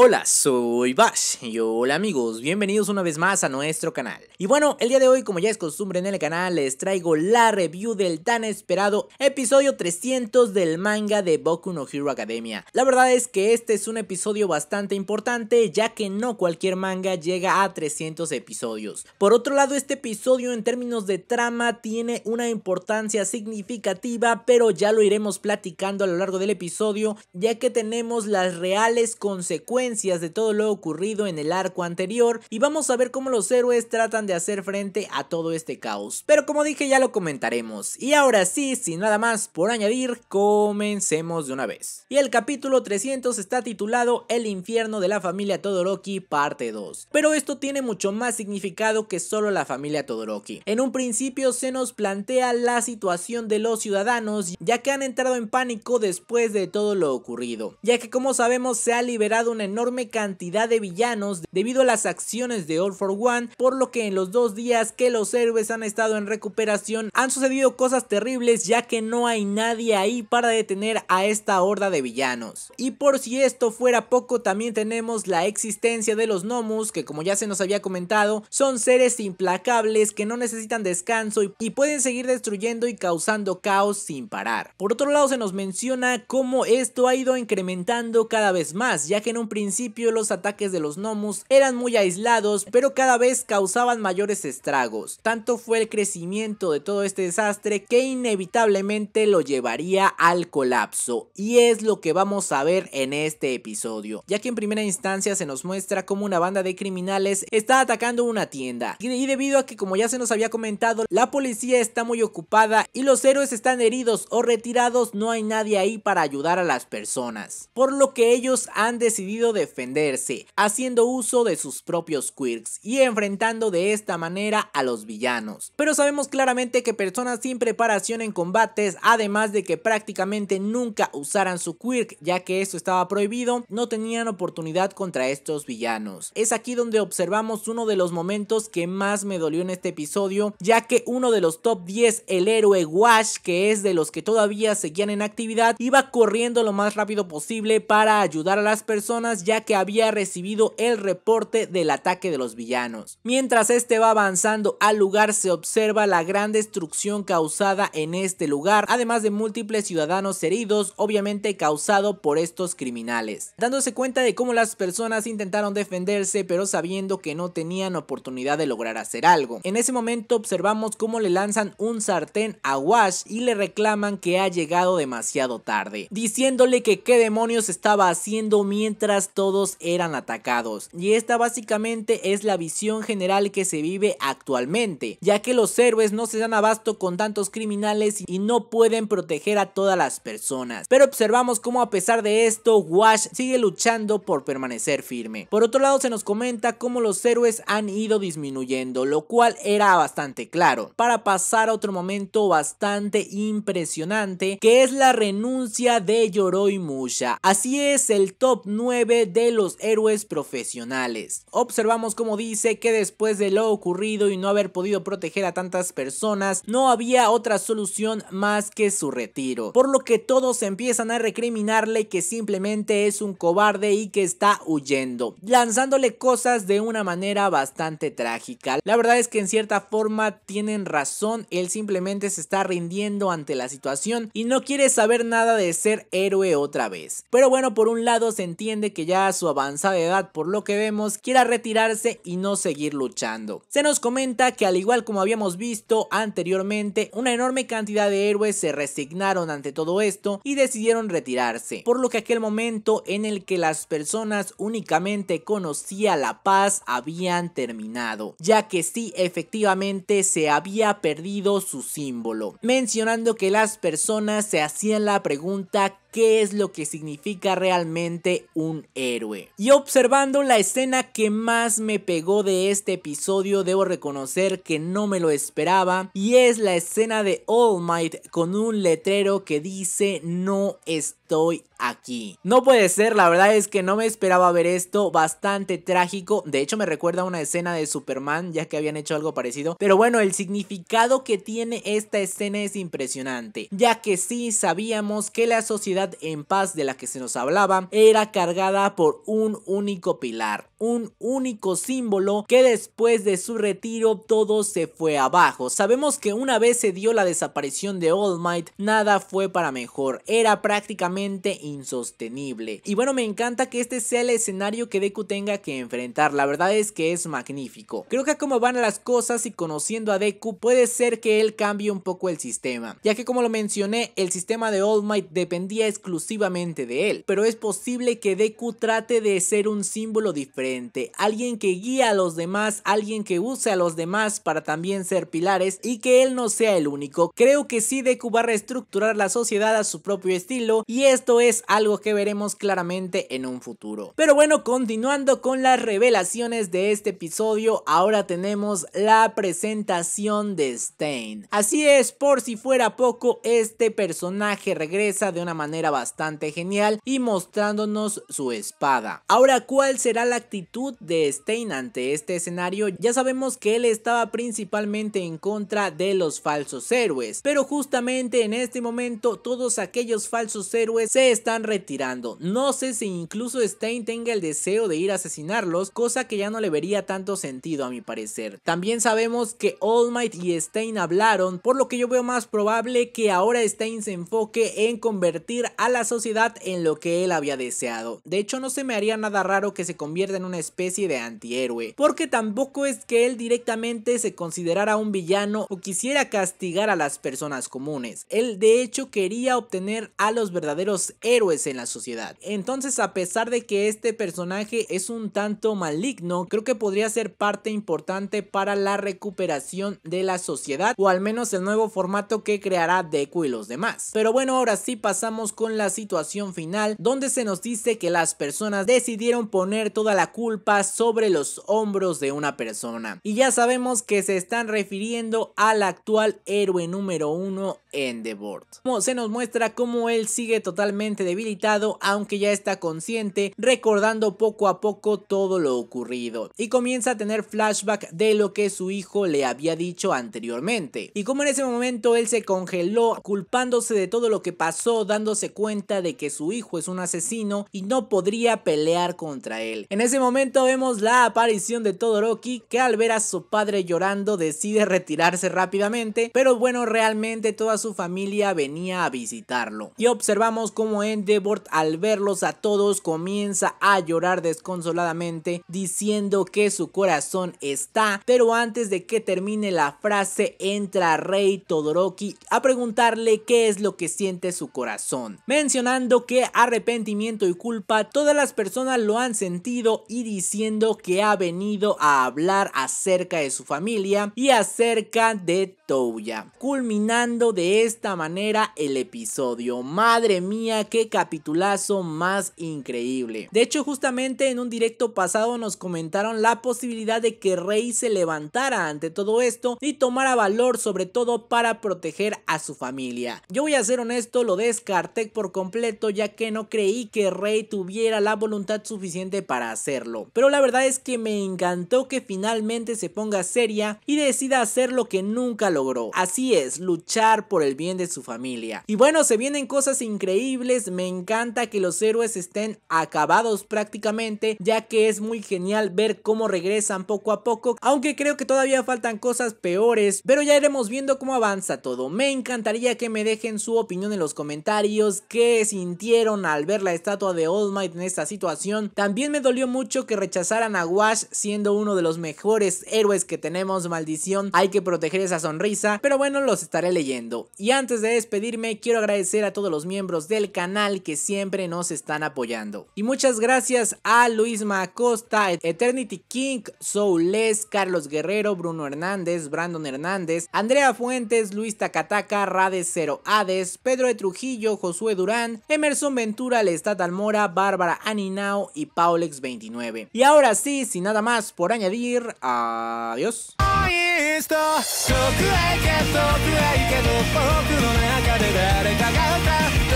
Hola, soy Bash y hola amigos, bienvenidos una vez más a nuestro canal. Y bueno, el día de hoy, como ya es costumbre en el canal, les traigo la review del tan esperado episodio 300 del manga de Boku no Hero Academia. La verdad es que este es un episodio bastante importante, ya que no cualquier manga llega a 300 episodios. Por otro lado, este episodio en términos de trama tiene una importancia significativa, pero ya lo iremos platicando a lo largo del episodio, ya que tenemos las reales consecuencias de todo lo ocurrido en el arco anterior y vamos a ver cómo los héroes tratan de hacer frente a todo este caos. Pero como dije ya lo comentaremos. Y ahora sí, sin nada más por añadir, comencemos de una vez. Y el capítulo 300 está titulado El infierno de la familia Todoroki parte 2. Pero esto tiene mucho más significado que solo la familia Todoroki. En un principio se nos plantea la situación de los ciudadanos ya que han entrado en pánico después de todo lo ocurrido. Ya que como sabemos se ha liberado un enorme enorme cantidad de villanos debido a las acciones de All for One, por lo que en los dos días que los héroes han estado en recuperación han sucedido cosas terribles ya que no hay nadie ahí para detener a esta horda de villanos. Y por si esto fuera poco también tenemos la existencia de los gnomus que como ya se nos había comentado son seres implacables que no necesitan descanso y, pueden seguir destruyendo y causando caos sin parar. Por otro lado se nos menciona cómo esto ha ido incrementando cada vez más ya que en un principio los ataques de los gnomus eran muy aislados, pero cada vez causaban mayores estragos. Tanto fue el crecimiento de todo este desastre que inevitablemente lo llevaría al colapso. Y es lo que vamos a ver en este episodio, ya que en primera instancia se nos muestra cómo una banda de criminales está atacando una tienda. Y debido a que como ya se nos había comentado, la policía está muy ocupada y los héroes están heridos o retirados, no hay nadie ahí para ayudar a las personas. Por lo que ellos han decidido defenderse, haciendo uso de sus propios quirks y enfrentando de esta manera a los villanos. Pero sabemos claramente que personas sin preparación en combates, además de que prácticamente nunca usaran su quirk ya que eso estaba prohibido, no tenían oportunidad contra estos villanos. Es aquí donde observamos uno de los momentos que más me dolió en este episodio, ya que uno de los top 10, el héroe Wash, que es de los que todavía seguían en actividad, iba corriendo lo más rápido posible para ayudar a las personas ya que había recibido el reporte del ataque de los villanos. Mientras este va avanzando al lugar se observa la gran destrucción causada en este lugar, además de múltiples ciudadanos heridos, obviamente causado por estos criminales. Dándose cuenta de cómo las personas intentaron defenderse pero sabiendo que no tenían oportunidad de lograr hacer algo. En ese momento observamos cómo le lanzan un sartén a Wash y le reclaman que ha llegado demasiado tarde, diciéndole que qué demonios estaba haciendo mientras todos eran atacados. Y esta básicamente es la visión general que se vive actualmente, ya que los héroes no se dan abasto con tantos criminales y no pueden proteger a todas las personas. Pero observamos cómo a pesar de esto, Wash sigue luchando por permanecer firme. Por otro lado se nos comenta cómo los héroes han ido disminuyendo, lo cual era bastante claro. Para pasar a otro momento bastante impresionante, que es la renuncia de Yoroi Musha. Así es, el top 9 de los héroes profesionales. Observamos como dice que después de lo ocurrido y no haber podido proteger a tantas personas, no había otra solución más que su retiro, por lo que todos empiezan a recriminarle que simplemente es un cobarde y que está huyendo, lanzándole cosas de una manera bastante trágica. La verdad es que en cierta forma tienen razón, él simplemente se está rindiendo ante la situación y no quiere saber nada de ser héroe otra vez. Pero bueno, por un lado se entiende que ya a su avanzada edad por lo que vemos quiera retirarse y no seguir luchando. Se nos comenta que al igual como habíamos visto anteriormente, una enorme cantidad de héroes se resignaron ante todo esto y decidieron retirarse, por lo que aquel momento en el que las personas únicamente conocían la paz habían terminado, ya que sí efectivamente se había perdido su símbolo, mencionando que las personas se hacían la pregunta qué es lo que significa realmente un héroe. Y observando la escena que más me pegó de este episodio, debo reconocer que no me lo esperaba y es la escena de All Might con un letrero que dice no es estoy aquí. No puede ser, la verdad es que no me esperaba ver esto, bastante trágico, de hecho me recuerda a una escena de Superman, ya que habían hecho algo parecido, pero bueno, el significado que tiene esta escena es impresionante, ya que sí sabíamos que la sociedad en paz de la que se nos hablaba era cargada por un único pilar, un único símbolo que después de su retiro todo se fue abajo. Sabemos que una vez se dio la desaparición de All Might, nada fue para mejor, era prácticamente insostenible. Y bueno, me encanta que este sea el escenario que Deku tenga que enfrentar, la verdad es que es magnífico. Creo que como van las cosas y conociendo a Deku, puede ser que él cambie un poco el sistema, ya que como lo mencioné, el sistema de All Might dependía exclusivamente de él, pero es posible que Deku trate de ser un símbolo diferente, alguien que guía a los demás, alguien que use a los demás para también ser pilares y que él no sea el único. Creo que sí Deku va a reestructurar la sociedad a su propio estilo y esto es algo que veremos claramente en un futuro. Pero bueno, continuando con las revelaciones de este episodio, ahora tenemos la presentación de Stain. Así es, por si fuera poco, este personaje regresa de una manera bastante genial y mostrándonos su espada. Ahora, ¿cuál será la actitud de Stain ante este escenario? Ya sabemos que él estaba principalmente en contra de los falsos héroes, pero justamente en este momento todos aquellos falsos héroes pues se están retirando. No sé si incluso Stein tenga el deseo de ir a asesinarlos, cosa que ya no le vería tanto sentido a mi parecer. También sabemos que All Might y Stein hablaron, por lo que yo veo más probable que ahora Stein se enfoque en convertir a la sociedad en lo que él había deseado. De hecho no se me haría nada raro que se convierta en una especie de antihéroe, porque tampoco es que él directamente se considerara un villano o quisiera castigar a las personas comunes. Él de hecho quería obtener a los verdaderos los héroes en la sociedad. Entonces a pesar de que este personaje es un tanto maligno, creo que podría ser parte importante para la recuperación de la sociedad o al menos el nuevo formato que creará Deku y los demás. Pero bueno, ahora sí pasamos con la situación final donde se nos dice que las personas decidieron poner toda la culpa sobre los hombros de una persona. Y ya sabemos que se están refiriendo al actual héroe número uno en The Board. Como se nos muestra cómo él sigue totalmente totalmente debilitado, aunque ya está consciente, recordando poco a poco todo lo ocurrido. Y comienza a tener flashback de lo que su hijo le había dicho anteriormente. Y como en ese momento él se congeló, culpándose de todo lo que pasó, dándose cuenta de que su hijo es un asesino y no podría pelear contra él. En ese momento vemos la aparición de Todoroki, que al ver a su padre llorando decide retirarse rápidamente, pero bueno, realmente toda su familia venía a visitarlo. Y observamos como Endeavor al verlos a todos comienza a llorar desconsoladamente diciendo que su corazón está, pero antes de que termine la frase entra Rey Todoroki a preguntarle qué es lo que siente su corazón, mencionando que arrepentimiento y culpa todas las personas lo han sentido y diciendo que ha venido a hablar acerca de su familia y acerca de Touya, culminando de esta manera el episodio. Madre mía, qué capitulazo más increíble. De hecho, justamente en un directo pasado nos comentaron la posibilidad de que Rey se levantara ante todo esto y tomara valor sobre todo para proteger a su familia. Yo voy a ser honesto, lo descarté por completo ya que no creí que Rey tuviera la voluntad suficiente para hacerlo. Pero la verdad es que me encantó que finalmente se ponga seria y decida hacer lo que nunca logró. Así es, luchar por el bien de su familia. Y bueno, se vienen cosas increíbles increíbles, me encanta que los héroes estén acabados prácticamente, ya que es muy genial ver cómo regresan poco a poco, aunque creo que todavía faltan cosas peores, pero ya iremos viendo cómo avanza todo. Me encantaría que me dejen su opinión en los comentarios, qué sintieron al ver la estatua de All Might en esta situación. También me dolió mucho que rechazaran a Wash siendo uno de los mejores héroes que tenemos, maldición, hay que proteger esa sonrisa, pero bueno, los estaré leyendo. Y antes de despedirme, quiero agradecer a todos los miembros del canal que siempre nos están apoyando. Y muchas gracias a Luis Macosta, Eternity King, Soules, Carlos Guerrero, Bruno Hernández, Brandon Hernández, Andrea Fuentes, Luis Tacataca, Rades Cero Hades, Pedro de Trujillo, Josué Durán, Emerson Ventura, Lestat Almora, Bárbara Aninao y Paulex29. Y ahora sí, sin nada más por añadir, Adiós